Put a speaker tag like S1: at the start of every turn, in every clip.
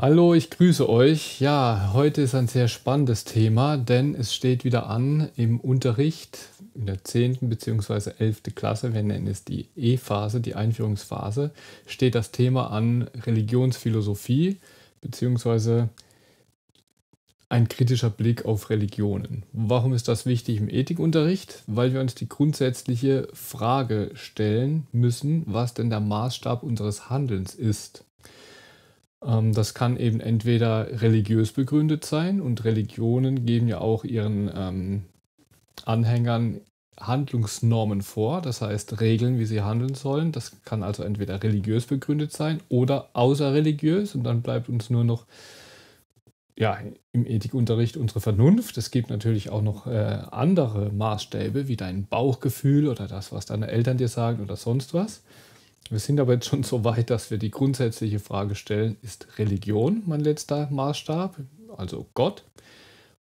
S1: Hallo, ich grüße euch. Ja, heute ist ein sehr spannendes Thema, denn es steht wieder an im Unterricht in der 10. bzw. 11. Klasse, wir nennen es die E-Phase, die Einführungsphase, steht das Thema an Religionsphilosophie bzw. ein kritischer Blick auf Religionen. Warum ist das wichtig im Ethikunterricht? Weil wir uns die grundsätzliche Frage stellen müssen, was denn der Maßstab unseres Handelns ist. Ähm, das kann eben entweder religiös begründet sein und Religionen geben ja auch ihren ähm, Anhängern Handlungsnormen vor, das heißt Regeln, wie sie handeln sollen. Das kann also entweder religiös begründet sein oder außerreligiös und dann bleibt uns nur noch ja, im Ethikunterricht unsere Vernunft. Es gibt natürlich auch noch äh, andere Maßstäbe wie dein Bauchgefühl oder das, was deine Eltern dir sagen oder sonst was. Wir sind aber jetzt schon so weit, dass wir die grundsätzliche Frage stellen, ist Religion mein letzter Maßstab, also Gott,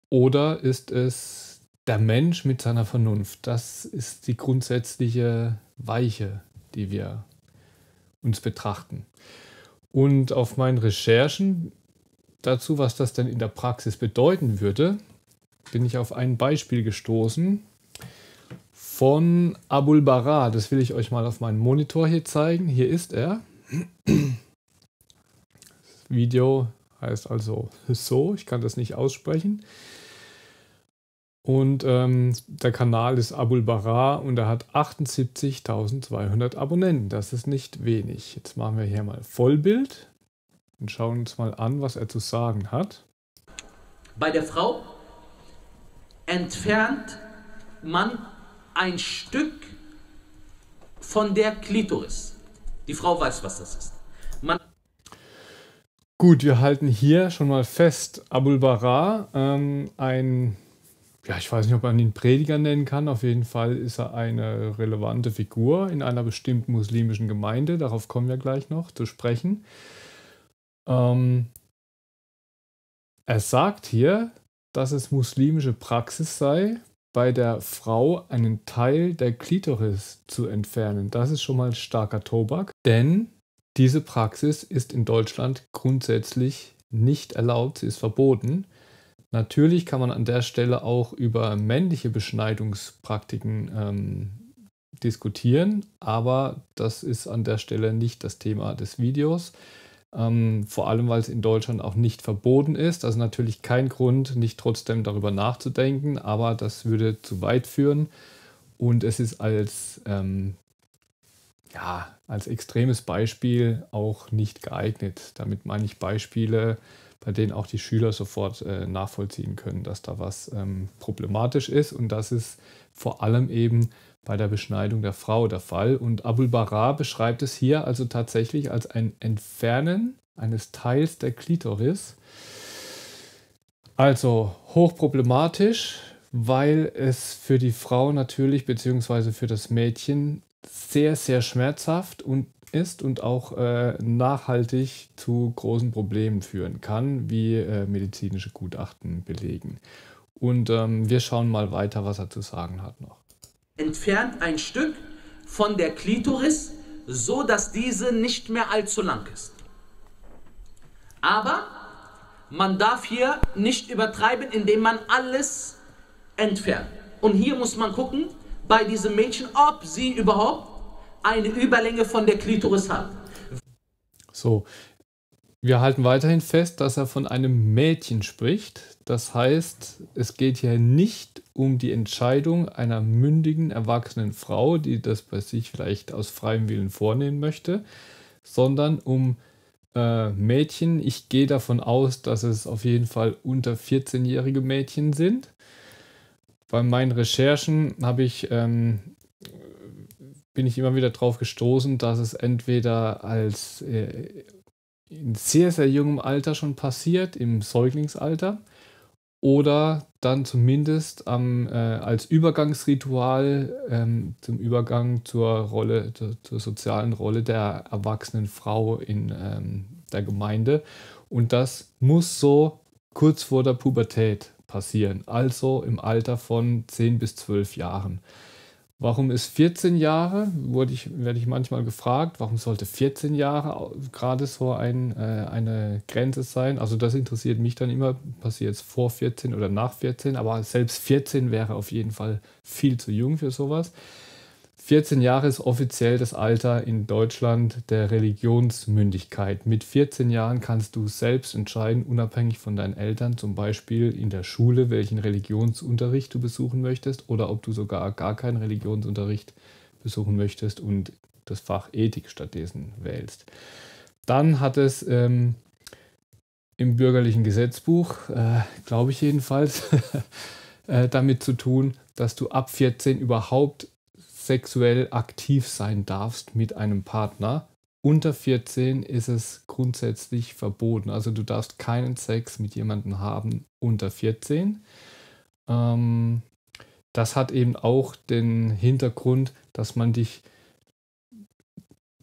S1: oder ist es der Mensch mit seiner Vernunft? Das ist die grundsätzliche Weiche, die wir uns betrachten. Und auf meinen Recherchen dazu, was das denn in der Praxis bedeuten würde, bin ich auf ein Beispiel gestoßen, von Abul Bara. Das will ich euch mal auf meinem Monitor hier zeigen. Hier ist er. Das Video heißt also so. Ich kann das nicht aussprechen. Und ähm, der Kanal ist Abul Bara und er hat 78.200 Abonnenten. Das ist nicht wenig. Jetzt machen wir hier mal Vollbild und schauen uns mal an, was er zu sagen hat.
S2: Bei der Frau entfernt man ein Stück von der Klitoris. Die Frau weiß, was das ist. Man
S1: Gut, wir halten hier schon mal fest, Abul Bara, ähm, ein, ja, ich weiß nicht, ob man ihn Prediger nennen kann, auf jeden Fall ist er eine relevante Figur in einer bestimmten muslimischen Gemeinde, darauf kommen wir gleich noch zu sprechen. Ähm, er sagt hier, dass es muslimische Praxis sei, bei der Frau einen Teil der Klitoris zu entfernen. Das ist schon mal starker Tobak, denn diese Praxis ist in Deutschland grundsätzlich nicht erlaubt, sie ist verboten. Natürlich kann man an der Stelle auch über männliche Beschneidungspraktiken ähm, diskutieren, aber das ist an der Stelle nicht das Thema des Videos. Ähm, vor allem, weil es in Deutschland auch nicht verboten ist. Also natürlich kein Grund, nicht trotzdem darüber nachzudenken, aber das würde zu weit führen. Und es ist als, ähm, ja, als extremes Beispiel auch nicht geeignet. Damit meine ich Beispiele, bei denen auch die Schüler sofort äh, nachvollziehen können, dass da was ähm, problematisch ist und dass es vor allem eben bei der Beschneidung der Frau der Fall. Und Abul Bara beschreibt es hier also tatsächlich als ein Entfernen eines Teils der Klitoris. Also hochproblematisch, weil es für die Frau natürlich bzw. für das Mädchen sehr, sehr schmerzhaft und ist und auch äh, nachhaltig zu großen Problemen führen kann, wie äh, medizinische Gutachten belegen. Und ähm, wir schauen mal weiter, was er zu sagen hat noch
S2: entfernt ein Stück von der Klitoris, so dass diese nicht mehr allzu lang ist. Aber man darf hier nicht übertreiben, indem man alles entfernt. Und hier muss man gucken, bei diesem Mädchen, ob sie überhaupt eine Überlänge von der Klitoris hat.
S1: So, wir halten weiterhin fest, dass er von einem Mädchen spricht. Das heißt, es geht hier nicht um die Entscheidung einer mündigen, erwachsenen Frau, die das bei sich vielleicht aus freiem Willen vornehmen möchte, sondern um äh, Mädchen. Ich gehe davon aus, dass es auf jeden Fall unter 14-jährige Mädchen sind. Bei meinen Recherchen habe ich ähm, bin ich immer wieder darauf gestoßen, dass es entweder als äh, in sehr, sehr jungem Alter schon passiert, im Säuglingsalter. Oder dann zumindest am, äh, als Übergangsritual ähm, zum Übergang zur Rolle, zur, zur, sozialen Rolle der erwachsenen Frau in ähm, der Gemeinde. Und das muss so kurz vor der Pubertät passieren, also im Alter von 10 bis 12 Jahren. Warum ist 14 Jahre, wurde ich, werde ich manchmal gefragt, warum sollte 14 Jahre gerade so ein, äh, eine Grenze sein? Also das interessiert mich dann immer, passiert es vor 14 oder nach 14, aber selbst 14 wäre auf jeden Fall viel zu jung für sowas. 14 Jahre ist offiziell das Alter in Deutschland der Religionsmündigkeit. Mit 14 Jahren kannst du selbst entscheiden, unabhängig von deinen Eltern, zum Beispiel in der Schule, welchen Religionsunterricht du besuchen möchtest oder ob du sogar gar keinen Religionsunterricht besuchen möchtest und das Fach Ethik stattdessen wählst. Dann hat es ähm, im bürgerlichen Gesetzbuch, äh, glaube ich jedenfalls, äh, damit zu tun, dass du ab 14 überhaupt sexuell aktiv sein darfst mit einem Partner. Unter 14 ist es grundsätzlich verboten. Also du darfst keinen Sex mit jemandem haben unter 14. Ähm, das hat eben auch den Hintergrund, dass man dich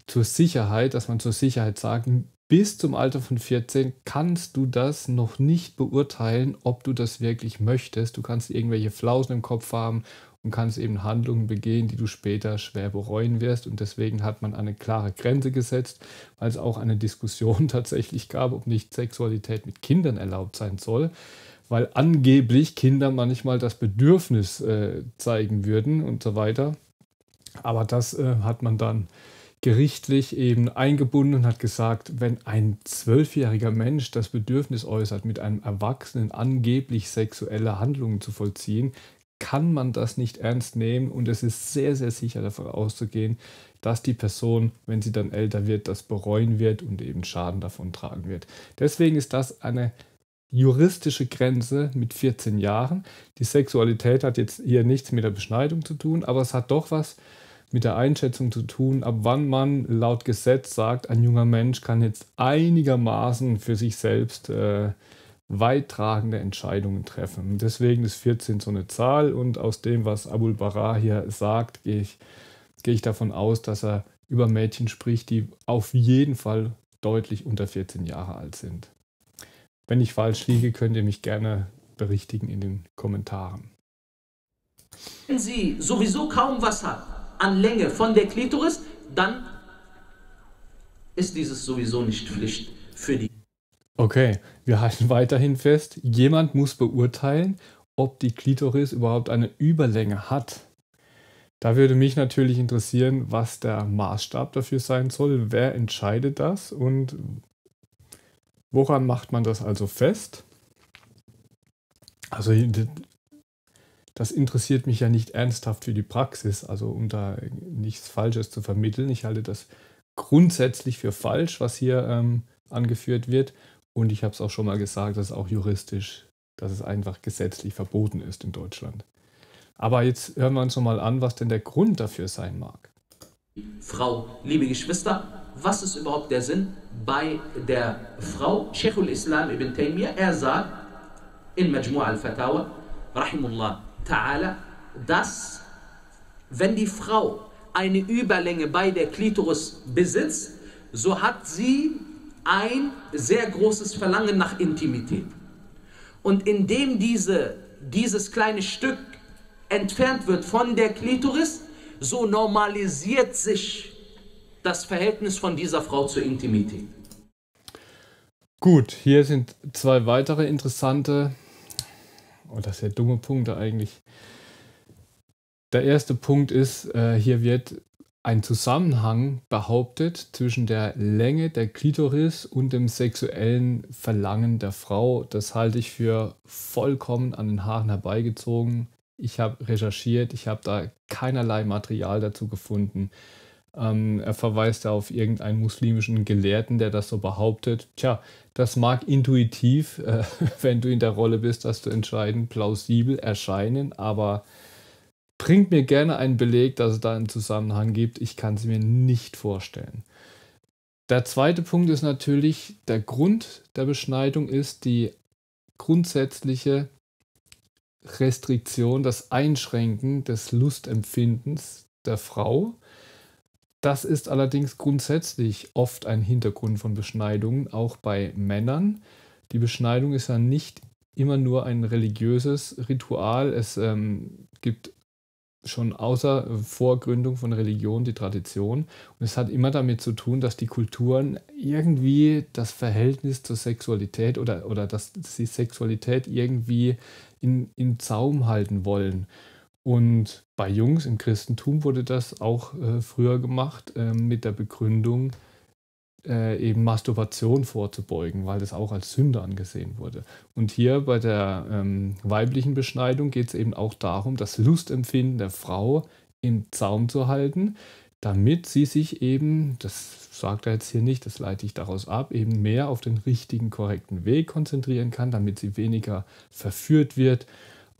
S1: zur Sicherheit, dass man zur Sicherheit sagt, bis zum Alter von 14 kannst du das noch nicht beurteilen, ob du das wirklich möchtest. Du kannst irgendwelche Flausen im Kopf haben und kannst eben Handlungen begehen, die du später schwer bereuen wirst. Und deswegen hat man eine klare Grenze gesetzt, weil es auch eine Diskussion tatsächlich gab, ob nicht Sexualität mit Kindern erlaubt sein soll, weil angeblich Kinder manchmal das Bedürfnis äh, zeigen würden und so weiter. Aber das äh, hat man dann gerichtlich eben eingebunden und hat gesagt, wenn ein zwölfjähriger Mensch das Bedürfnis äußert, mit einem Erwachsenen angeblich sexuelle Handlungen zu vollziehen, kann man das nicht ernst nehmen und es ist sehr, sehr sicher davon auszugehen, dass die Person, wenn sie dann älter wird, das bereuen wird und eben Schaden davon tragen wird. Deswegen ist das eine juristische Grenze mit 14 Jahren. Die Sexualität hat jetzt hier nichts mit der Beschneidung zu tun, aber es hat doch was mit der Einschätzung zu tun, ab wann man laut Gesetz sagt, ein junger Mensch kann jetzt einigermaßen für sich selbst äh, weittragende Entscheidungen treffen. Deswegen ist 14 so eine Zahl und aus dem, was Abul Barah hier sagt, gehe ich, gehe ich davon aus, dass er über Mädchen spricht, die auf jeden Fall deutlich unter 14 Jahre alt sind. Wenn ich falsch liege, könnt ihr mich gerne berichtigen in den Kommentaren.
S2: Wenn sie sowieso kaum Wasser an Länge von der Klitoris, dann ist dieses sowieso nicht Pflicht für die
S1: Okay, wir halten weiterhin fest, jemand muss beurteilen, ob die Klitoris überhaupt eine Überlänge hat. Da würde mich natürlich interessieren, was der Maßstab dafür sein soll, wer entscheidet das und woran macht man das also fest? Also das interessiert mich ja nicht ernsthaft für die Praxis, also um da nichts Falsches zu vermitteln. Ich halte das grundsätzlich für falsch, was hier ähm, angeführt wird. Und ich habe es auch schon mal gesagt, dass auch juristisch, dass es einfach gesetzlich verboten ist in Deutschland. Aber jetzt hören wir uns mal an, was denn der Grund dafür sein mag.
S2: Frau, liebe Geschwister, was ist überhaupt der Sinn bei der Frau? Sheikhul Islam ibn Taymiyyah, er sagt in Majmu' al-Fatawa, Rahimullah Ta'ala, dass wenn die Frau eine Überlänge bei der Klitoris besitzt, so hat sie ein sehr großes Verlangen nach Intimität. Und indem diese, dieses kleine Stück entfernt wird von der Klitoris, so normalisiert sich das Verhältnis von dieser Frau zur Intimität.
S1: Gut, hier sind zwei weitere interessante oder oh, sehr dumme Punkte eigentlich. Der erste Punkt ist, äh, hier wird ein Zusammenhang behauptet zwischen der Länge der Klitoris und dem sexuellen Verlangen der Frau. Das halte ich für vollkommen an den Haaren herbeigezogen. Ich habe recherchiert, ich habe da keinerlei Material dazu gefunden. Ähm, er verweist da auf irgendeinen muslimischen Gelehrten, der das so behauptet. Tja, das mag intuitiv, äh, wenn du in der Rolle bist, dass du entscheidend plausibel erscheinen, aber Bringt mir gerne einen Beleg, dass es da einen Zusammenhang gibt. Ich kann es mir nicht vorstellen. Der zweite Punkt ist natürlich, der Grund der Beschneidung ist die grundsätzliche Restriktion, das Einschränken des Lustempfindens der Frau. Das ist allerdings grundsätzlich oft ein Hintergrund von Beschneidungen, auch bei Männern. Die Beschneidung ist ja nicht immer nur ein religiöses Ritual. Es ähm, gibt schon außer Vorgründung von Religion die Tradition. Und es hat immer damit zu tun, dass die Kulturen irgendwie das Verhältnis zur Sexualität oder, oder dass sie Sexualität irgendwie in, im Zaum halten wollen. Und bei Jungs im Christentum wurde das auch äh, früher gemacht äh, mit der Begründung, äh, eben Masturbation vorzubeugen, weil das auch als Sünde angesehen wurde. Und hier bei der ähm, weiblichen Beschneidung geht es eben auch darum, das Lustempfinden der Frau im Zaum zu halten, damit sie sich eben, das sagt er jetzt hier nicht, das leite ich daraus ab, eben mehr auf den richtigen, korrekten Weg konzentrieren kann, damit sie weniger verführt wird,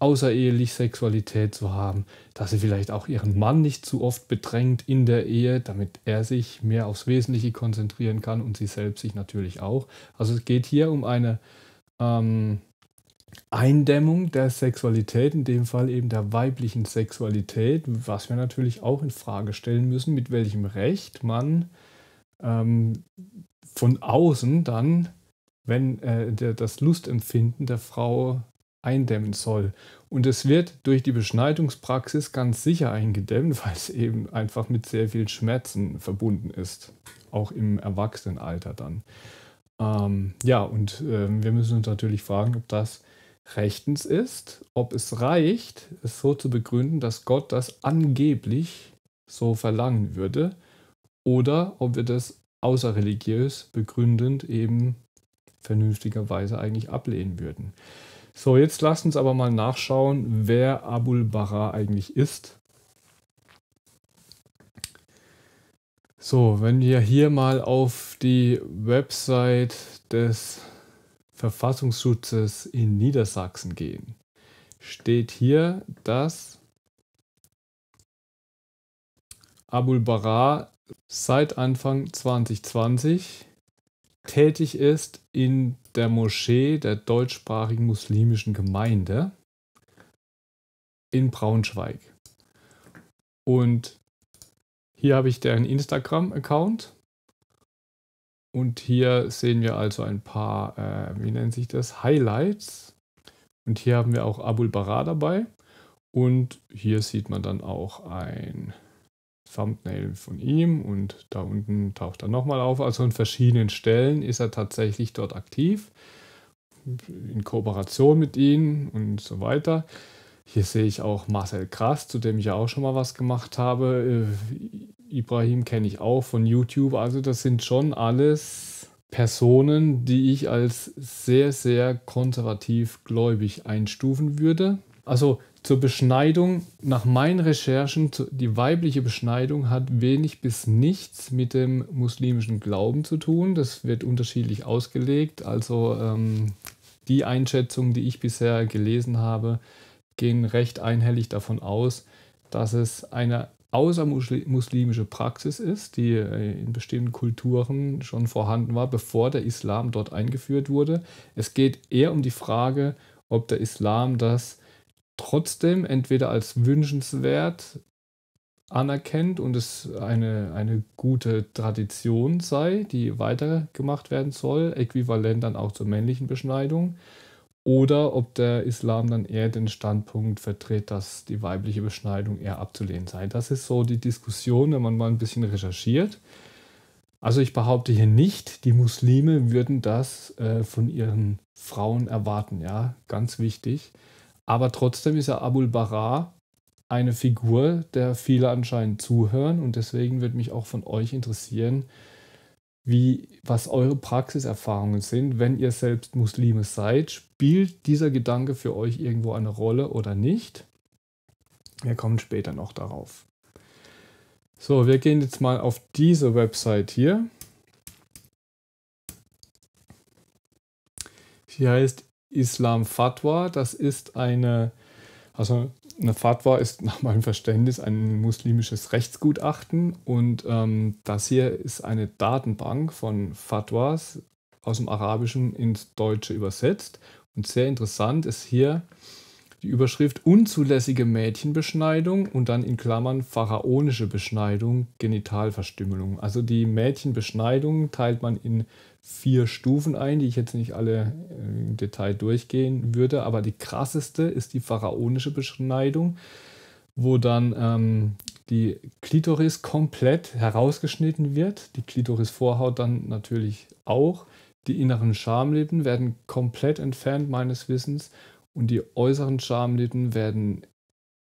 S1: außerehelich Sexualität zu haben, dass sie vielleicht auch ihren Mann nicht zu oft bedrängt in der Ehe, damit er sich mehr aufs Wesentliche konzentrieren kann und sie selbst sich natürlich auch. Also es geht hier um eine ähm, Eindämmung der Sexualität, in dem Fall eben der weiblichen Sexualität, was wir natürlich auch in Frage stellen müssen, mit welchem Recht man ähm, von außen dann, wenn äh, der, das Lustempfinden der Frau eindämmen soll. Und es wird durch die Beschneidungspraxis ganz sicher eingedämmt, weil es eben einfach mit sehr viel Schmerzen verbunden ist, auch im Erwachsenenalter dann. Ähm, ja, und äh, wir müssen uns natürlich fragen, ob das rechtens ist, ob es reicht, es so zu begründen, dass Gott das angeblich so verlangen würde, oder ob wir das außerreligiös begründend eben vernünftigerweise eigentlich ablehnen würden. So, jetzt lasst uns aber mal nachschauen, wer Abul Bara eigentlich ist. So, wenn wir hier mal auf die Website des Verfassungsschutzes in Niedersachsen gehen, steht hier, dass Abul Bara seit Anfang 2020 tätig ist in der Moschee der deutschsprachigen muslimischen Gemeinde in Braunschweig. Und hier habe ich deren Instagram-Account. Und hier sehen wir also ein paar, äh, wie nennt sich das, Highlights. Und hier haben wir auch Abul Barah dabei. Und hier sieht man dann auch ein Thumbnail von ihm und da unten taucht er nochmal auf. Also an verschiedenen Stellen ist er tatsächlich dort aktiv, in Kooperation mit ihnen und so weiter. Hier sehe ich auch Marcel Krass, zu dem ich ja auch schon mal was gemacht habe. Äh, Ibrahim kenne ich auch von YouTube. Also das sind schon alles Personen, die ich als sehr, sehr konservativ gläubig einstufen würde. Also zur Beschneidung, nach meinen Recherchen, die weibliche Beschneidung hat wenig bis nichts mit dem muslimischen Glauben zu tun. Das wird unterschiedlich ausgelegt. Also ähm, die Einschätzungen, die ich bisher gelesen habe, gehen recht einhellig davon aus, dass es eine außermuslimische Praxis ist, die äh, in bestimmten Kulturen schon vorhanden war, bevor der Islam dort eingeführt wurde. Es geht eher um die Frage, ob der Islam das trotzdem entweder als wünschenswert anerkennt und es eine, eine gute Tradition sei, die weitergemacht werden soll, äquivalent dann auch zur männlichen Beschneidung, oder ob der Islam dann eher den Standpunkt vertritt, dass die weibliche Beschneidung eher abzulehnen sei. Das ist so die Diskussion, wenn man mal ein bisschen recherchiert. Also ich behaupte hier nicht, die Muslime würden das äh, von ihren Frauen erwarten, ja, ganz wichtig. Aber trotzdem ist ja Abul Bara eine Figur, der viele anscheinend zuhören und deswegen würde mich auch von euch interessieren, wie, was eure Praxiserfahrungen sind, wenn ihr selbst Muslime seid. Spielt dieser Gedanke für euch irgendwo eine Rolle oder nicht? Wir kommen später noch darauf. So, wir gehen jetzt mal auf diese Website hier. Sie heißt Islam Fatwa. Das ist eine, also eine Fatwa ist nach meinem Verständnis ein muslimisches Rechtsgutachten und ähm, das hier ist eine Datenbank von Fatwas aus dem Arabischen ins Deutsche übersetzt. Und sehr interessant ist hier die Überschrift unzulässige Mädchenbeschneidung und dann in Klammern pharaonische Beschneidung, Genitalverstümmelung. Also die Mädchenbeschneidung teilt man in vier Stufen ein, die ich jetzt nicht alle äh, im Detail durchgehen würde, aber die krasseste ist die pharaonische Beschneidung, wo dann ähm, die Klitoris komplett herausgeschnitten wird, die Klitorisvorhaut dann natürlich auch, die inneren Schamlippen werden komplett entfernt meines Wissens und die äußeren Schamlippen werden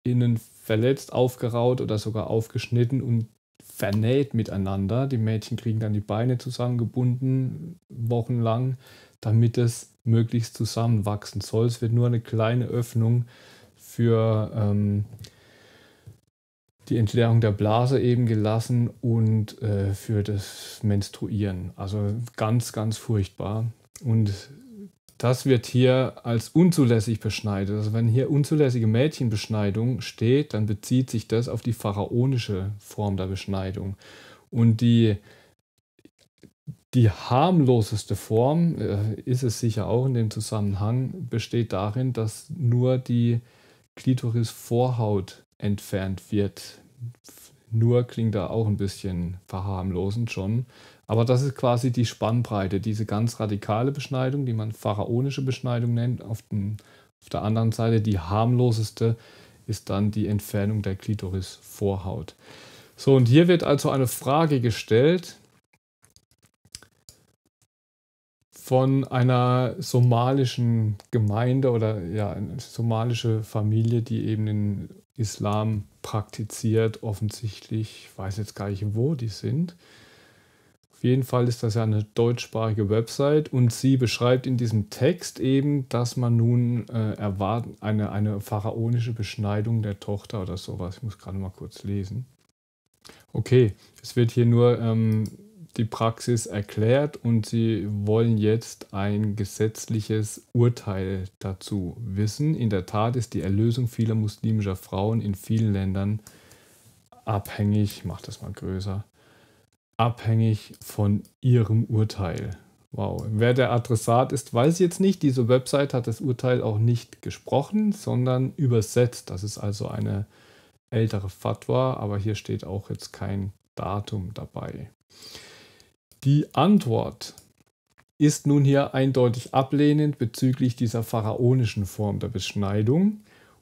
S1: innen verletzt, aufgeraut oder sogar aufgeschnitten und vernäht miteinander. Die Mädchen kriegen dann die Beine zusammengebunden, wochenlang, damit es möglichst zusammenwachsen soll. Es wird nur eine kleine Öffnung für ähm, die Entleerung der Blase eben gelassen und äh, für das Menstruieren. Also ganz, ganz furchtbar. Und das wird hier als unzulässig beschneidet. Also wenn hier unzulässige Mädchenbeschneidung steht, dann bezieht sich das auf die pharaonische Form der Beschneidung. Und die, die harmloseste Form, äh, ist es sicher auch in dem Zusammenhang, besteht darin, dass nur die Klitorisvorhaut entfernt wird. Nur klingt da auch ein bisschen verharmlosend schon. Aber das ist quasi die Spannbreite, diese ganz radikale Beschneidung, die man pharaonische Beschneidung nennt. Auf, den, auf der anderen Seite die harmloseste ist dann die Entfernung der Klitorisvorhaut. So, und hier wird also eine Frage gestellt von einer somalischen Gemeinde oder ja, eine somalische Familie, die eben den Islam praktiziert, offensichtlich, ich weiß jetzt gar nicht, wo die sind. Auf jeden Fall ist das ja eine deutschsprachige Website und sie beschreibt in diesem Text eben, dass man nun äh, erwarten, eine, eine pharaonische Beschneidung der Tochter oder sowas. Ich muss gerade mal kurz lesen. Okay, es wird hier nur ähm, die Praxis erklärt und sie wollen jetzt ein gesetzliches Urteil dazu wissen. In der Tat ist die Erlösung vieler muslimischer Frauen in vielen Ländern abhängig, ich mach das mal größer, abhängig von ihrem Urteil. Wow. Wer der Adressat ist, weiß ich jetzt nicht. Diese Website hat das Urteil auch nicht gesprochen, sondern übersetzt. Das ist also eine ältere Fatwa, aber hier steht auch jetzt kein Datum dabei. Die Antwort ist nun hier eindeutig ablehnend bezüglich dieser pharaonischen Form der Beschneidung.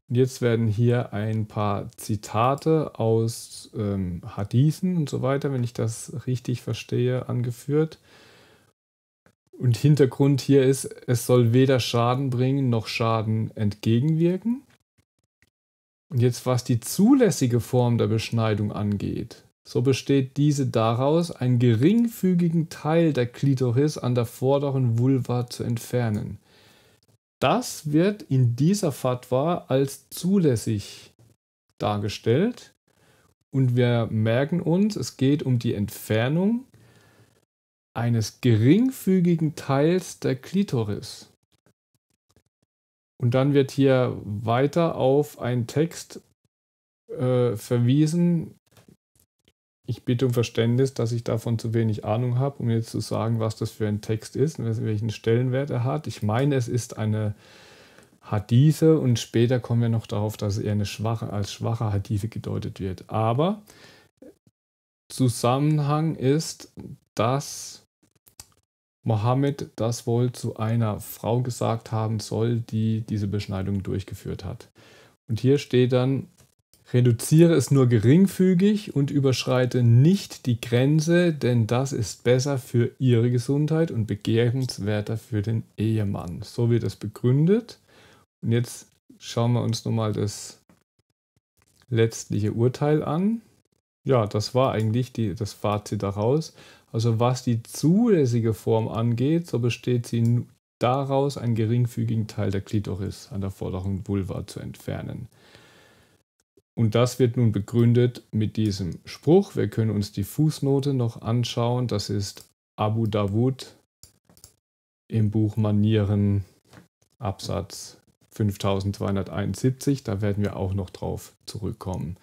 S1: Jetzt werden hier ein paar Zitate aus ähm, Hadithen und so weiter, wenn ich das richtig verstehe, angeführt. Und Hintergrund hier ist, es soll weder Schaden bringen noch Schaden entgegenwirken. Und jetzt was die zulässige Form der Beschneidung angeht, so besteht diese daraus, einen geringfügigen Teil der Klitoris an der vorderen Vulva zu entfernen. Das wird in dieser Fatwa als zulässig dargestellt. Und wir merken uns, es geht um die Entfernung eines geringfügigen Teils der Klitoris. Und dann wird hier weiter auf einen Text äh, verwiesen, ich bitte um Verständnis, dass ich davon zu wenig Ahnung habe, um jetzt zu sagen, was das für ein Text ist und welchen Stellenwert er hat. Ich meine, es ist eine Hadithe und später kommen wir noch darauf, dass er eine schwache, als schwache Hadithe gedeutet wird. Aber Zusammenhang ist, dass Mohammed das wohl zu einer Frau gesagt haben soll, die diese Beschneidung durchgeführt hat. Und hier steht dann, Reduziere es nur geringfügig und überschreite nicht die Grenze, denn das ist besser für ihre Gesundheit und begehrenswerter für den Ehemann. So wird es begründet. Und jetzt schauen wir uns nochmal das letztliche Urteil an. Ja, das war eigentlich die, das Fazit daraus. Also was die zulässige Form angeht, so besteht sie daraus, einen geringfügigen Teil der Klitoris an der vorderen Vulva zu entfernen. Und das wird nun begründet mit diesem Spruch. Wir können uns die Fußnote noch anschauen. Das ist Abu Dawud im Buch Manieren, Absatz 5271. Da werden wir auch noch drauf zurückkommen.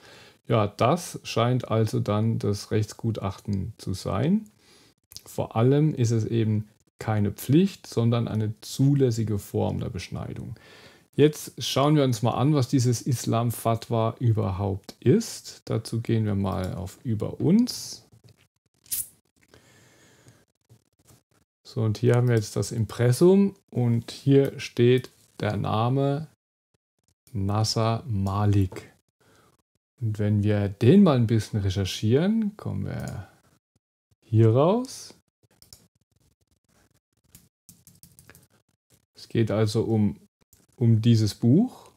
S1: Ja, das scheint also dann das Rechtsgutachten zu sein. Vor allem ist es eben keine Pflicht, sondern eine zulässige Form der Beschneidung. Jetzt schauen wir uns mal an, was dieses Islam-Fatwa überhaupt ist. Dazu gehen wir mal auf Über uns. So, und hier haben wir jetzt das Impressum und hier steht der Name Nasser Malik. Und wenn wir den mal ein bisschen recherchieren, kommen wir hier raus. Es geht also um um dieses Buch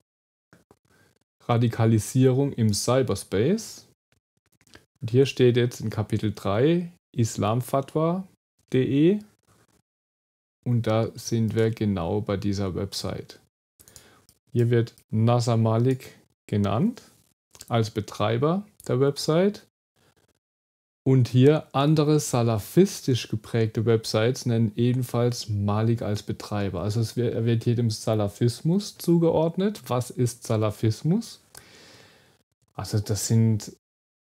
S1: Radikalisierung im Cyberspace. Und hier steht jetzt in Kapitel 3 islamfatwa.de und da sind wir genau bei dieser Website. Hier wird Nasser Malik genannt als Betreiber der Website und hier andere salafistisch geprägte Websites nennen ebenfalls Malik als Betreiber. Also es wird, er wird hier dem Salafismus zugeordnet. Was ist Salafismus? Also das sind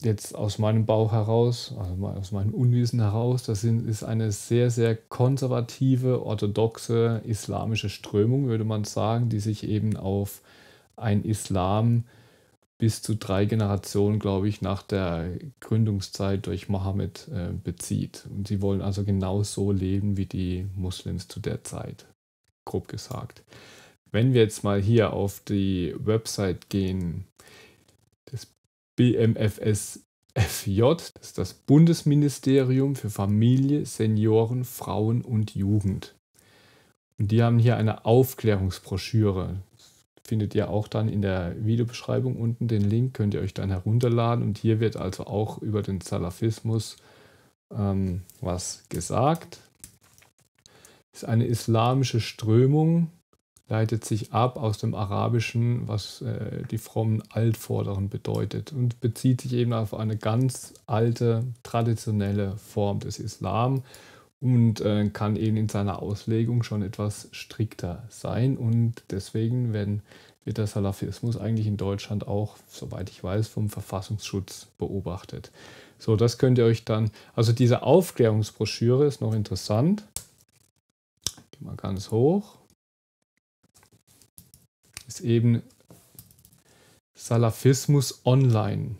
S1: jetzt aus meinem Bauch heraus, also aus meinem Unwissen heraus, das sind, ist eine sehr, sehr konservative, orthodoxe islamische Strömung, würde man sagen, die sich eben auf ein Islam äh, bis zu drei Generationen, glaube ich, nach der Gründungszeit durch Mohammed äh, bezieht. Und sie wollen also genau so leben wie die Muslims zu der Zeit, grob gesagt. Wenn wir jetzt mal hier auf die Website gehen, das BMFSFJ, das ist das Bundesministerium für Familie, Senioren, Frauen und Jugend. Und die haben hier eine Aufklärungsbroschüre findet ihr auch dann in der Videobeschreibung unten den Link, könnt ihr euch dann herunterladen. Und hier wird also auch über den Salafismus ähm, was gesagt. Ist eine islamische Strömung, leitet sich ab aus dem Arabischen, was äh, die frommen Altvorderen bedeutet und bezieht sich eben auf eine ganz alte, traditionelle Form des Islam und äh, kann eben in seiner Auslegung schon etwas strikter sein. Und deswegen werden, wird der Salafismus eigentlich in Deutschland auch, soweit ich weiß, vom Verfassungsschutz beobachtet. So, das könnt ihr euch dann, also diese Aufklärungsbroschüre ist noch interessant. Geh mal ganz hoch. Ist eben Salafismus online.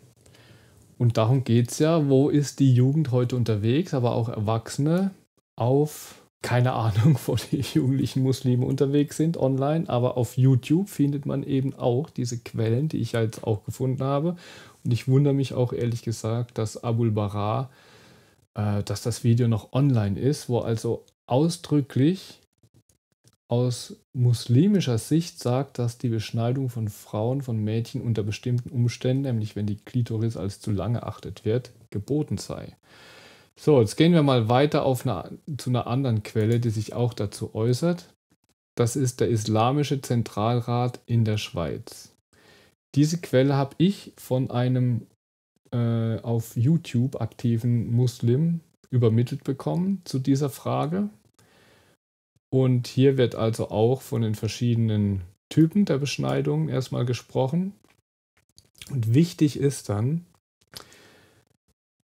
S1: Und darum geht es ja, wo ist die Jugend heute unterwegs, aber auch Erwachsene auf, keine Ahnung, wo die jugendlichen Muslime unterwegs sind online, aber auf YouTube findet man eben auch diese Quellen, die ich jetzt halt auch gefunden habe. Und ich wundere mich auch ehrlich gesagt, dass Abul Bara, äh, dass das Video noch online ist, wo also ausdrücklich aus muslimischer Sicht sagt, dass die Beschneidung von Frauen, von Mädchen unter bestimmten Umständen, nämlich wenn die Klitoris als zu lang erachtet wird, geboten sei. So, jetzt gehen wir mal weiter eine, zu einer anderen Quelle, die sich auch dazu äußert. Das ist der Islamische Zentralrat in der Schweiz. Diese Quelle habe ich von einem äh, auf YouTube aktiven Muslim übermittelt bekommen zu dieser Frage. Und hier wird also auch von den verschiedenen Typen der Beschneidung erstmal gesprochen. Und wichtig ist dann,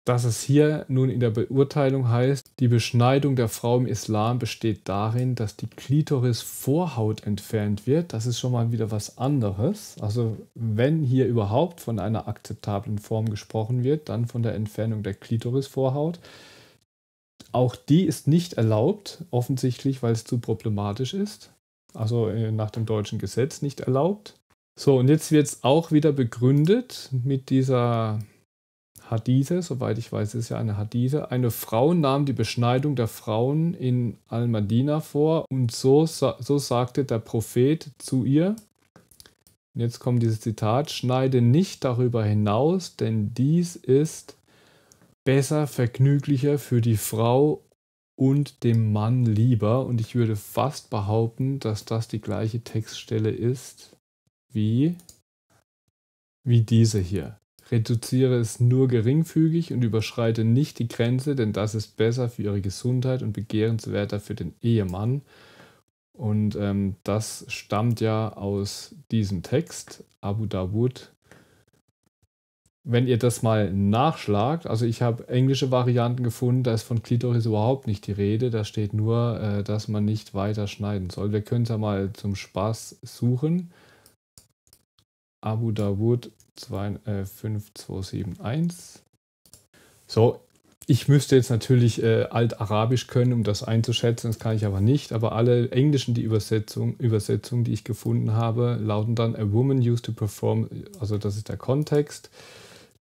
S1: dass es hier nun in der Beurteilung heißt, die Beschneidung der Frau im Islam besteht darin, dass die Klitoris-Vorhaut entfernt wird, das ist schon mal wieder was anderes. Also wenn hier überhaupt von einer akzeptablen Form gesprochen wird, dann von der Entfernung der Klitoris-Vorhaut. Auch die ist nicht erlaubt, offensichtlich, weil es zu problematisch ist. Also äh, nach dem deutschen Gesetz nicht erlaubt. So, und jetzt wird es auch wieder begründet mit dieser Hadithe, soweit ich weiß, ist ja eine Hadithe. Eine Frau nahm die Beschneidung der Frauen in Al-Madina vor und so, so sagte der Prophet zu ihr, und jetzt kommt dieses Zitat, schneide nicht darüber hinaus, denn dies ist besser, vergnüglicher für die Frau und dem Mann lieber. Und ich würde fast behaupten, dass das die gleiche Textstelle ist wie, wie diese hier. Reduziere es nur geringfügig und überschreite nicht die Grenze, denn das ist besser für ihre Gesundheit und begehrenswerter für den Ehemann. Und ähm, das stammt ja aus diesem Text, Abu Dawud. Wenn ihr das mal nachschlagt, also ich habe englische Varianten gefunden, da ist von Klitoris überhaupt nicht die Rede, da steht nur, äh, dass man nicht weiter schneiden soll. Wir können es ja mal zum Spaß suchen. Abu Dawud 5271. Äh, so, ich müsste jetzt natürlich äh, Altarabisch können, um das einzuschätzen, das kann ich aber nicht. Aber alle englischen die Übersetzung, Übersetzungen, die ich gefunden habe, lauten dann A woman used to perform, also das ist der Kontext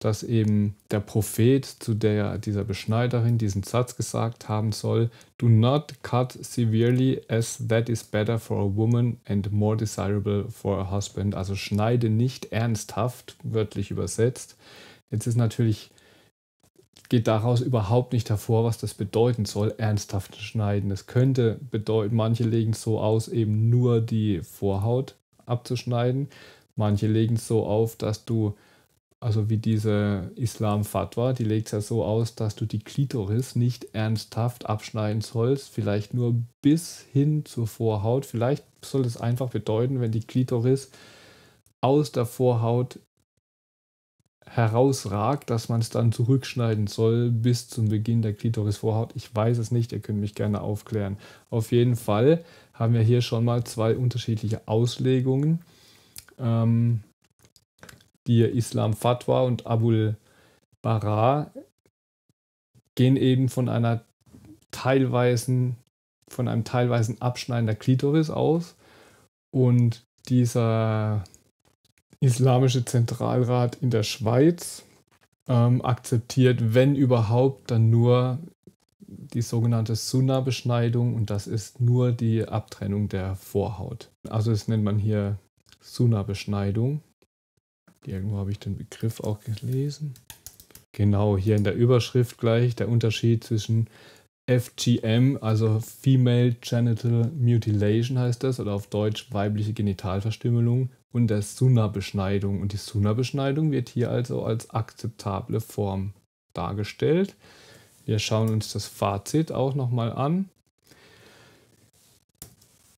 S1: dass eben der Prophet zu der, dieser Beschneiderin diesen Satz gesagt haben soll, Do not cut severely, as that is better for a woman and more desirable for a husband. Also schneide nicht ernsthaft, wörtlich übersetzt. Jetzt ist natürlich, geht daraus überhaupt nicht hervor, was das bedeuten soll, ernsthaft schneiden. Das könnte bedeuten, manche legen so aus, eben nur die Vorhaut abzuschneiden. Manche legen so auf, dass du also wie diese Islam-Fatwa, die legt es ja so aus, dass du die Klitoris nicht ernsthaft abschneiden sollst, vielleicht nur bis hin zur Vorhaut. Vielleicht soll es einfach bedeuten, wenn die Klitoris aus der Vorhaut herausragt, dass man es dann zurückschneiden soll bis zum Beginn der Klitorisvorhaut. Ich weiß es nicht, ihr könnt mich gerne aufklären. Auf jeden Fall haben wir hier schon mal zwei unterschiedliche Auslegungen. Ähm, die Islam Fatwa und Abul Bara gehen eben von einer teilweisen, von einem teilweisen Abschneiden der Klitoris aus. Und dieser Islamische Zentralrat in der Schweiz ähm, akzeptiert, wenn überhaupt, dann nur die sogenannte Sunna-Beschneidung und das ist nur die Abtrennung der Vorhaut. Also das nennt man hier Sunna-Beschneidung. Irgendwo habe ich den Begriff auch gelesen. Genau, hier in der Überschrift gleich der Unterschied zwischen FGM, also Female Genital Mutilation heißt das, oder auf Deutsch weibliche Genitalverstümmelung, und der Suna-Beschneidung. Und die Suna-Beschneidung wird hier also als akzeptable Form dargestellt. Wir schauen uns das Fazit auch nochmal an.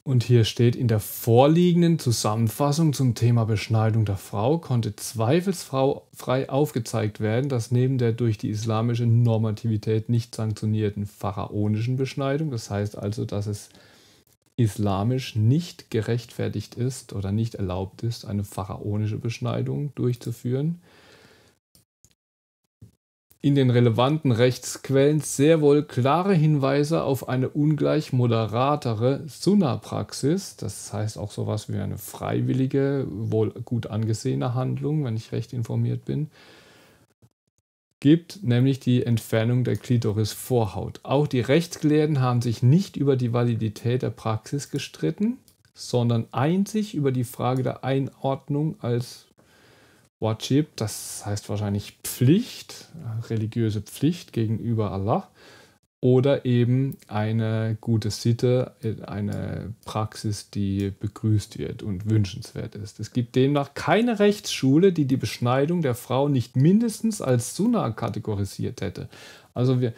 S1: Und hier steht, in der vorliegenden Zusammenfassung zum Thema Beschneidung der Frau konnte zweifelsfrei aufgezeigt werden, dass neben der durch die islamische Normativität nicht sanktionierten pharaonischen Beschneidung, das heißt also, dass es islamisch nicht gerechtfertigt ist oder nicht erlaubt ist, eine pharaonische Beschneidung durchzuführen, in den relevanten Rechtsquellen sehr wohl klare Hinweise auf eine ungleich moderatere Sunna-Praxis, das heißt auch sowas wie eine freiwillige, wohl gut angesehene Handlung, wenn ich recht informiert bin, gibt, nämlich die Entfernung der Klitoris-Vorhaut. Auch die Rechtsgelehrten haben sich nicht über die Validität der Praxis gestritten, sondern einzig über die Frage der Einordnung als Wajib, das heißt wahrscheinlich Pflicht, äh, religiöse Pflicht gegenüber Allah. Oder eben eine gute Sitte, äh, eine Praxis, die begrüßt wird und wünschenswert ist. Es gibt demnach keine Rechtsschule, die die Beschneidung der Frau nicht mindestens als Sunnah kategorisiert hätte. Also wir,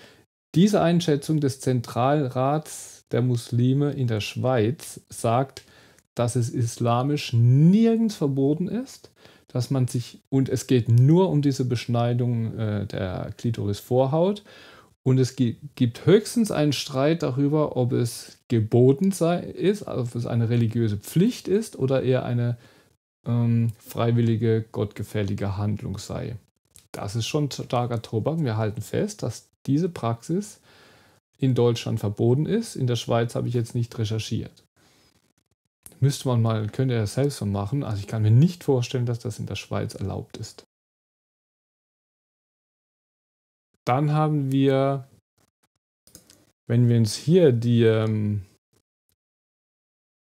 S1: diese Einschätzung des Zentralrats der Muslime in der Schweiz sagt, dass es islamisch nirgends verboten ist, dass man sich, und es geht nur um diese Beschneidung äh, der Klitorisvorhaut. Und es gibt höchstens einen Streit darüber, ob es geboten sei, ist, also ob es eine religiöse Pflicht ist oder eher eine ähm, freiwillige, gottgefällige Handlung sei. Das ist schon starker Tobak. Wir halten fest, dass diese Praxis in Deutschland verboten ist. In der Schweiz habe ich jetzt nicht recherchiert. Müsste man mal, könnte er selbst so machen. Also ich kann mir nicht vorstellen, dass das in der Schweiz erlaubt ist. Dann haben wir, wenn wir uns hier die, ähm,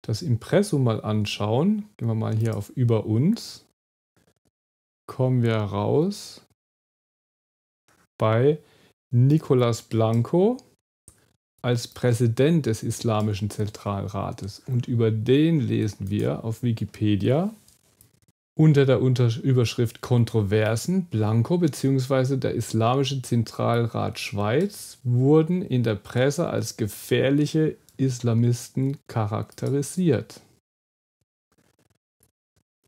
S1: das Impressum mal anschauen, gehen wir mal hier auf Über uns, kommen wir raus bei Nicolas Blanco als Präsident des Islamischen Zentralrates. Und über den lesen wir auf Wikipedia unter der Untersch Überschrift Kontroversen Blanco bzw. der Islamische Zentralrat Schweiz wurden in der Presse als gefährliche Islamisten charakterisiert.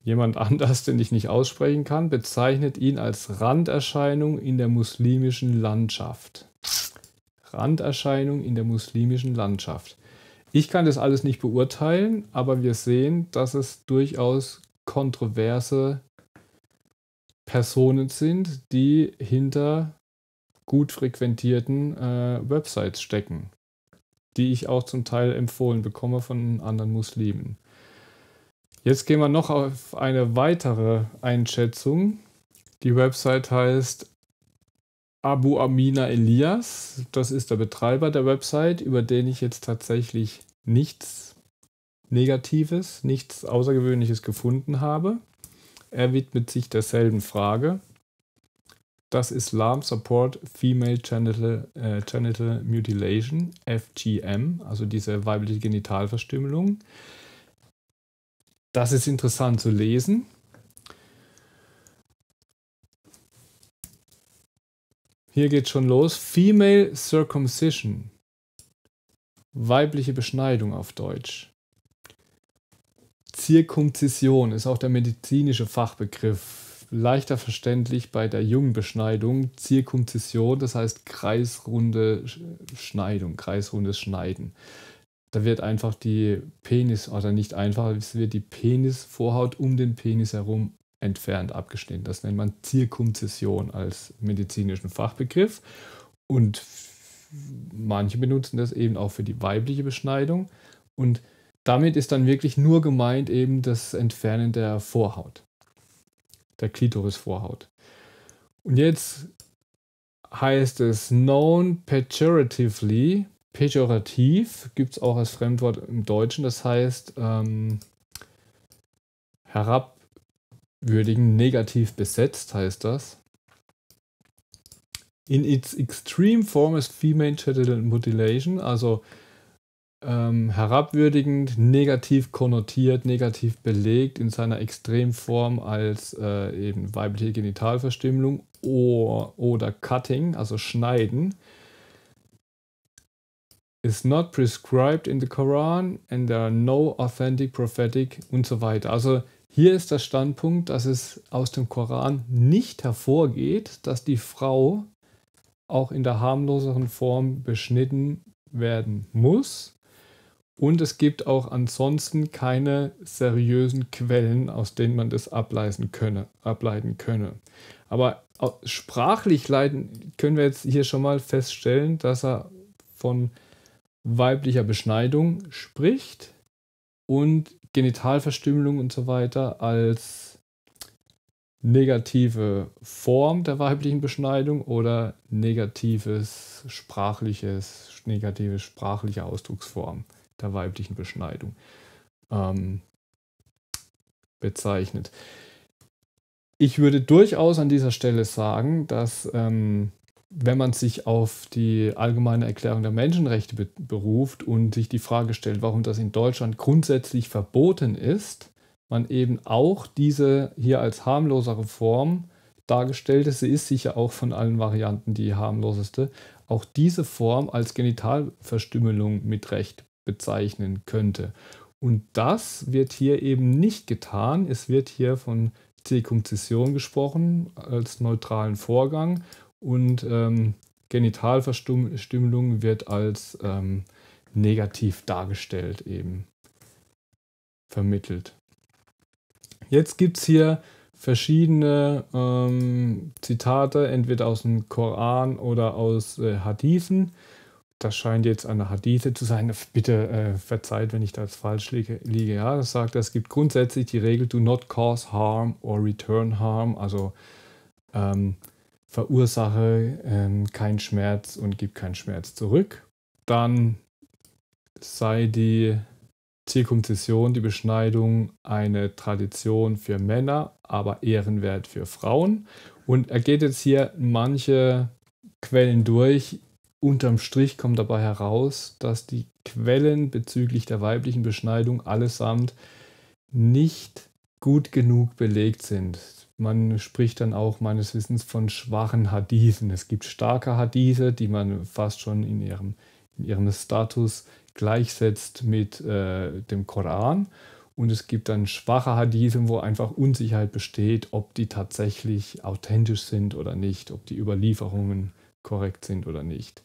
S1: Jemand anders, den ich nicht aussprechen kann, bezeichnet ihn als Randerscheinung in der muslimischen Landschaft. Randerscheinung in der muslimischen Landschaft. Ich kann das alles nicht beurteilen, aber wir sehen, dass es durchaus kontroverse Personen sind, die hinter gut frequentierten äh, Websites stecken, die ich auch zum Teil empfohlen bekomme von anderen Muslimen. Jetzt gehen wir noch auf eine weitere Einschätzung. Die Website heißt Abu Amina Elias. Das ist der Betreiber der Website, über den ich jetzt tatsächlich nichts Negatives, nichts Außergewöhnliches gefunden habe. Er widmet sich derselben Frage. Das Islam Support Female Genital, äh, Genital Mutilation, FGM, also diese weibliche Genitalverstümmelung. Das ist interessant zu lesen. Hier geht schon los. Female Circumcision. Weibliche Beschneidung auf Deutsch. Zirkumzision ist auch der medizinische Fachbegriff. Leichter verständlich bei der jungen Beschneidung. Zirkumzision, das heißt kreisrunde Schneidung, kreisrundes Schneiden. Da wird einfach die Penis, oder nicht einfach, es wird die Penisvorhaut um den Penis herum entfernt abgeschnitten. Das nennt man Zirkumzession als medizinischen Fachbegriff. Und manche benutzen das eben auch für die weibliche Beschneidung. Und damit ist dann wirklich nur gemeint eben das Entfernen der Vorhaut, der Klitorisvorhaut. Und jetzt heißt es known pejoratively, pejorativ gibt es auch als Fremdwort im Deutschen, das heißt ähm, herab würdigen, negativ besetzt heißt das. In its extreme form is female genital mutilation, also ähm, herabwürdigend, negativ konnotiert, negativ belegt in seiner Extremform als äh, eben weibliche Genitalverstümmelung or, oder Cutting, also Schneiden, is not prescribed in the Quran and there are no authentic prophetic und so weiter. Also hier ist der Standpunkt, dass es aus dem Koran nicht hervorgeht, dass die Frau auch in der harmloseren Form beschnitten werden muss. Und es gibt auch ansonsten keine seriösen Quellen, aus denen man das ableiten könne. Ableiten könne. Aber sprachlich leiten können wir jetzt hier schon mal feststellen, dass er von weiblicher Beschneidung spricht und Genitalverstümmelung und so weiter als negative Form der weiblichen Beschneidung oder negatives sprachliches, negative sprachliche Ausdrucksform der weiblichen Beschneidung ähm, bezeichnet. Ich würde durchaus an dieser Stelle sagen, dass ähm, wenn man sich auf die allgemeine Erklärung der Menschenrechte beruft und sich die Frage stellt, warum das in Deutschland grundsätzlich verboten ist, man eben auch diese hier als harmlosere Form dargestellte, sie ist sicher auch von allen Varianten die harmloseste, auch diese Form als Genitalverstümmelung mit Recht bezeichnen könnte. Und das wird hier eben nicht getan. Es wird hier von Zirkumzision gesprochen als neutralen Vorgang und ähm, Genitalverstümmelung wird als ähm, negativ dargestellt, eben vermittelt. Jetzt gibt es hier verschiedene ähm, Zitate, entweder aus dem Koran oder aus äh, Hadithen. Das scheint jetzt eine Hadithe zu sein. Bitte äh, verzeiht, wenn ich da jetzt falsch liege. Ja, das sagt, es gibt grundsätzlich die Regel, do not cause harm or return harm. Also ähm, verursache ähm, keinen Schmerz und gib keinen Schmerz zurück. Dann sei die Zirkumzession, die Beschneidung, eine Tradition für Männer, aber ehrenwert für Frauen. Und er geht jetzt hier manche Quellen durch. Unterm Strich kommt dabei heraus, dass die Quellen bezüglich der weiblichen Beschneidung allesamt nicht gut genug belegt sind. Man spricht dann auch meines Wissens von schwachen Hadithen. Es gibt starke Hadithe, die man fast schon in ihrem, in ihrem Status gleichsetzt mit äh, dem Koran. Und es gibt dann schwache Hadithen, wo einfach Unsicherheit besteht, ob die tatsächlich authentisch sind oder nicht, ob die Überlieferungen korrekt sind oder nicht.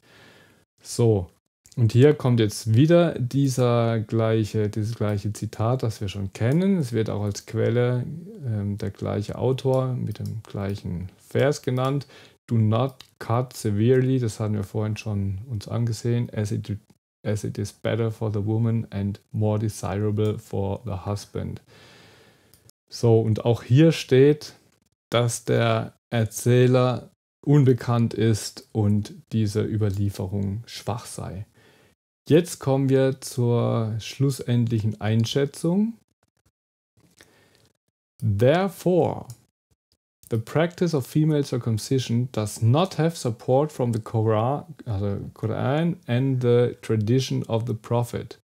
S1: So, und hier kommt jetzt wieder dieser gleiche, dieses gleiche Zitat, das wir schon kennen. Es wird auch als Quelle ähm, der gleiche Autor mit dem gleichen Vers genannt. Do not cut severely, das hatten wir vorhin schon uns angesehen, as it, as it is better for the woman and more desirable for the husband. So, und auch hier steht, dass der Erzähler unbekannt ist und diese Überlieferung schwach sei. Jetzt kommen wir zur schlussendlichen Einschätzung. Therefore, the practice of female circumcision does not have support from the also Quran, also Koran and the tradition of the Prophet.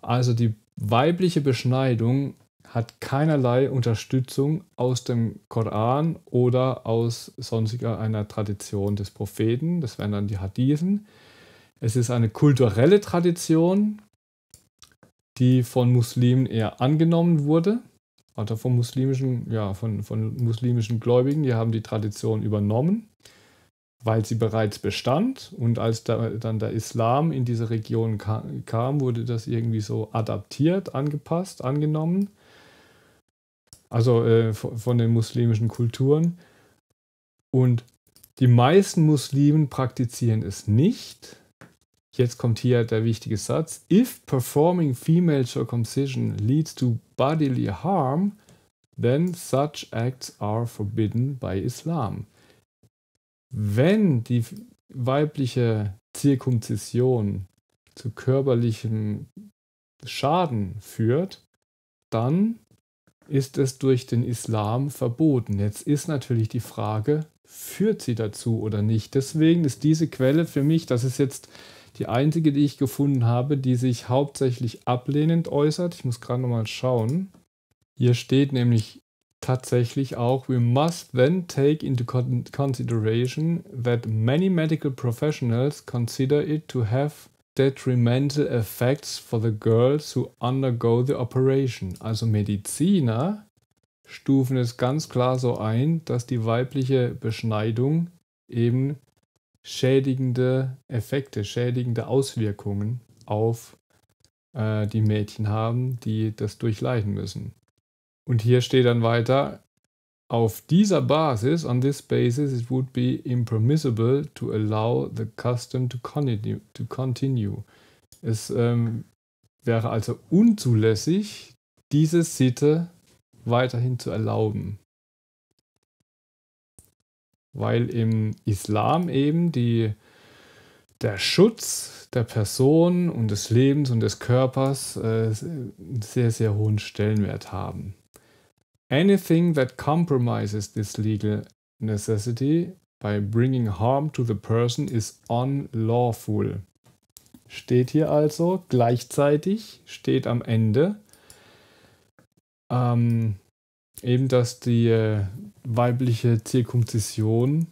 S1: Also die weibliche Beschneidung hat keinerlei Unterstützung aus dem Koran oder aus sonstiger einer Tradition des Propheten, das wären dann die Hadithen, es ist eine kulturelle Tradition, die von Muslimen eher angenommen wurde. Oder von muslimischen, ja, von, von muslimischen Gläubigen, die haben die Tradition übernommen, weil sie bereits bestand. Und als da, dann der Islam in diese Region kam, wurde das irgendwie so adaptiert, angepasst, angenommen. Also äh, von den muslimischen Kulturen. Und die meisten Muslimen praktizieren es nicht jetzt kommt hier der wichtige Satz. If performing female circumcision leads to bodily harm, then such acts are forbidden by Islam. Wenn die weibliche Zirkumzision zu körperlichem Schaden führt, dann ist es durch den Islam verboten. Jetzt ist natürlich die Frage, führt sie dazu oder nicht? Deswegen ist diese Quelle für mich, das ist jetzt die einzige, die ich gefunden habe, die sich hauptsächlich ablehnend äußert. Ich muss gerade nochmal schauen. Hier steht nämlich tatsächlich auch, we must then take into consideration that many medical professionals consider it to have detrimental effects for the girls who undergo the operation. Also Mediziner stufen es ganz klar so ein, dass die weibliche Beschneidung eben schädigende Effekte, schädigende Auswirkungen auf äh, die Mädchen haben, die das durchleiden müssen. Und hier steht dann weiter, auf dieser Basis, on this basis, it would be impermissible to allow the custom to continue. To continue. Es ähm, wäre also unzulässig, diese Sitte weiterhin zu erlauben weil im Islam eben die, der Schutz der Person und des Lebens und des Körpers äh, einen sehr, sehr hohen Stellenwert haben. Anything that compromises this legal necessity by bringing harm to the person is unlawful. Steht hier also gleichzeitig, steht am Ende. Ähm, eben, dass die äh, weibliche Zirkumzision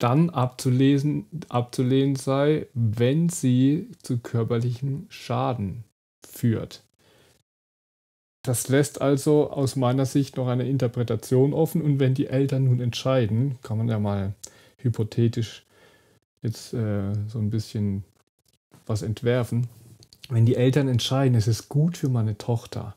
S1: dann abzulesen, abzulehnen sei, wenn sie zu körperlichem Schaden führt. Das lässt also aus meiner Sicht noch eine Interpretation offen und wenn die Eltern nun entscheiden, kann man ja mal hypothetisch jetzt äh, so ein bisschen was entwerfen. Wenn die Eltern entscheiden, es ist gut für meine Tochter,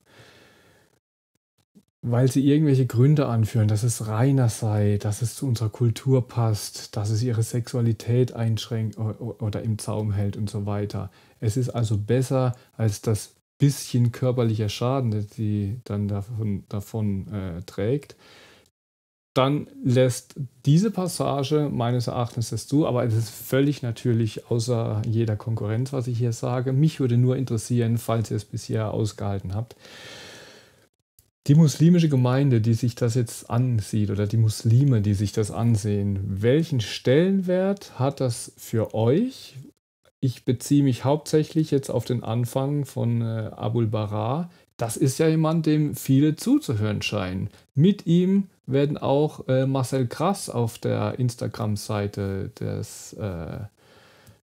S1: weil sie irgendwelche Gründe anführen, dass es reiner sei, dass es zu unserer Kultur passt, dass es ihre Sexualität einschränkt oder im Zaum hält und so weiter. Es ist also besser als das bisschen körperlicher Schaden, das sie dann davon, davon äh, trägt. Dann lässt diese Passage meines Erachtens das zu, aber es ist völlig natürlich außer jeder Konkurrenz, was ich hier sage. Mich würde nur interessieren, falls ihr es bisher ausgehalten habt die muslimische Gemeinde, die sich das jetzt ansieht, oder die Muslime, die sich das ansehen, welchen Stellenwert hat das für euch? Ich beziehe mich hauptsächlich jetzt auf den Anfang von äh, Abul Bara. Das ist ja jemand, dem viele zuzuhören scheinen. Mit ihm werden auch äh, Marcel Krass auf der Instagram-Seite des äh,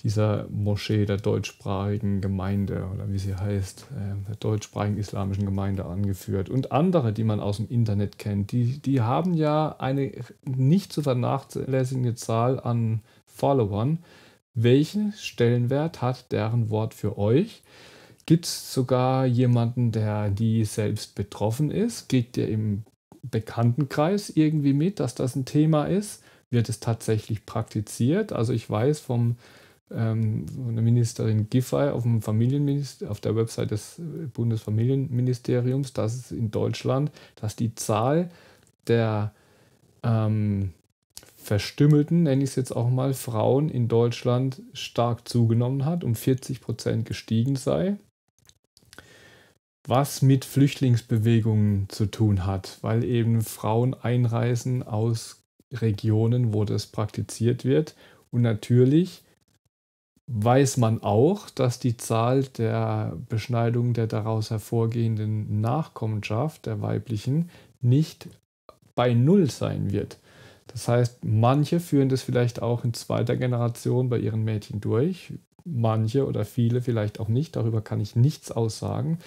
S1: dieser Moschee der deutschsprachigen Gemeinde oder wie sie heißt, ähm, der deutschsprachigen islamischen Gemeinde angeführt. Und andere, die man aus dem Internet kennt, die, die haben ja eine nicht zu vernachlässigende Zahl an Followern. Welchen Stellenwert hat deren Wort für euch? Gibt es sogar jemanden, der die selbst betroffen ist? Geht ihr im Bekanntenkreis irgendwie mit, dass das ein Thema ist? Wird es tatsächlich praktiziert? Also ich weiß vom ähm, eine Ministerin Giffey auf, dem Familienminister, auf der Website des Bundesfamilienministeriums, dass es in Deutschland, dass die Zahl der ähm, verstümmelten, nenne ich es jetzt auch mal, Frauen in Deutschland stark zugenommen hat, um 40 Prozent gestiegen sei was mit Flüchtlingsbewegungen zu tun hat, weil eben Frauen einreisen aus Regionen, wo das praktiziert wird. Und natürlich weiß man auch, dass die Zahl der Beschneidungen der daraus hervorgehenden Nachkommenschaft der weiblichen nicht bei Null sein wird. Das heißt, manche führen das vielleicht auch in zweiter Generation bei ihren Mädchen durch, manche oder viele vielleicht auch nicht, darüber kann ich nichts aussagen.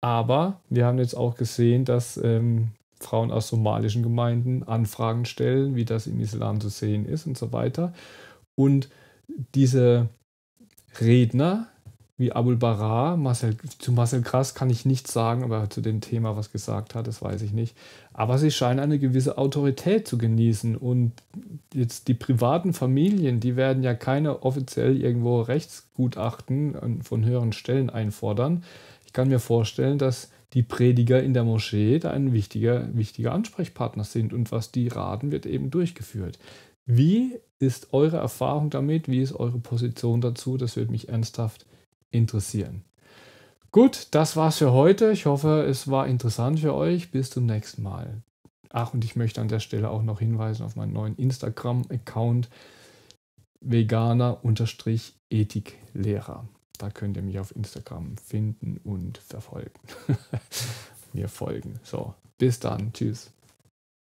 S1: Aber wir haben jetzt auch gesehen, dass ähm, Frauen aus somalischen Gemeinden Anfragen stellen, wie das im Islam zu sehen ist und so weiter. Und diese Redner wie Abul Barra, Marcel, zu Marcel Krass kann ich nichts sagen, aber zu dem Thema was gesagt hat, das weiß ich nicht. Aber sie scheinen eine gewisse Autorität zu genießen und jetzt die privaten Familien, die werden ja keine offiziell irgendwo Rechtsgutachten von höheren Stellen einfordern. Ich kann mir vorstellen, dass die Prediger in der Moschee da ein wichtiger, wichtiger Ansprechpartner sind und was die raten, wird eben durchgeführt. Wie ist eure Erfahrung damit? Wie ist eure Position dazu? Das würde mich ernsthaft interessieren. Gut, das war's für heute. Ich hoffe, es war interessant für euch. Bis zum nächsten Mal. Ach, und ich möchte an der Stelle auch noch hinweisen auf meinen neuen Instagram-Account veganer-ethiklehrer. Da könnt ihr mich auf Instagram finden und verfolgen. Mir folgen. So, bis dann. Tschüss.